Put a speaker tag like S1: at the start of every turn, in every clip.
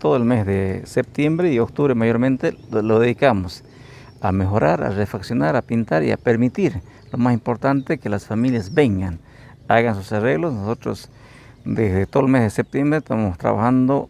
S1: Todo el mes de septiembre y octubre mayormente lo dedicamos a mejorar, a refaccionar, a pintar y a permitir, lo más importante, que las familias vengan, hagan sus arreglos. Nosotros desde todo el mes de septiembre estamos trabajando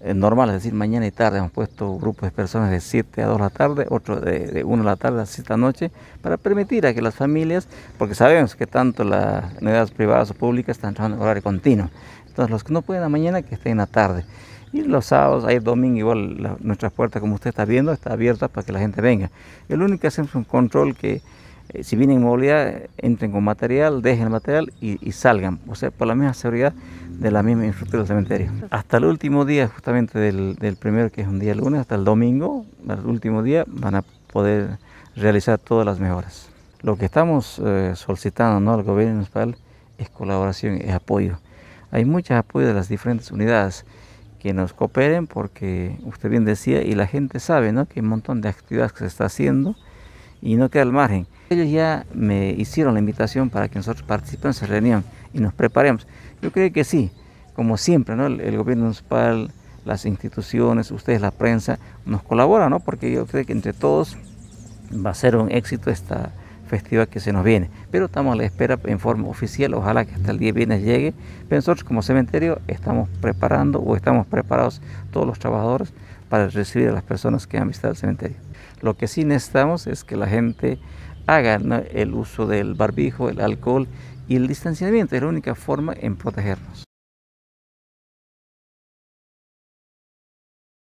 S1: eh, normal, es decir, mañana y tarde hemos puesto grupos de personas de 7 a 2 de la tarde, otro de, 1 de la tarde a 7 de la noche, para permitir a que las familias, porque sabemos que tanto las unidades privadas o públicas están trabajando en horario continuo, entonces los que no pueden a la mañana, que estén a la tarde. Y los sábados, hay domingo, igual nuestras puertas, como usted está viendo, está abiertas para que la gente venga. el lo único que hacemos es un control que eh, si vienen en movilidad, entren con material, dejen el material y, salgan. O sea, por la misma seguridad de la misma infraestructura del cementerio. Hasta el último día, justamente del, primero, que es un día lunes, hasta el domingo, el último día, van a poder realizar todas las mejoras. Lo que estamos eh, solicitando ¿no? al gobierno municipal es colaboración, es apoyo. Hay muchos apoyos de las diferentes unidades que nos cooperen porque usted bien decía y la gente sabe ¿no? que hay un montón de actividades que se está haciendo y no queda al margen. Ellos ya me hicieron la invitación para que nosotros participemos en esa reunión y nos preparemos. Yo creo que sí, como siempre, el, gobierno municipal, las instituciones, ustedes, la prensa, nos colaboran, ¿no? porque yo creo que entre todos va a ser un éxito esta festival que se nos viene. Pero estamos a la espera en forma oficial, ojalá que hasta el día viernes llegue. Pero nosotros como cementerio estamos preparando o estamos preparados todos los trabajadores para recibir a las personas que han visitado el cementerio. Lo que sí necesitamos es que la gente haga el uso del barbijo, el alcohol y el distanciamiento. Es la única forma en protegernos.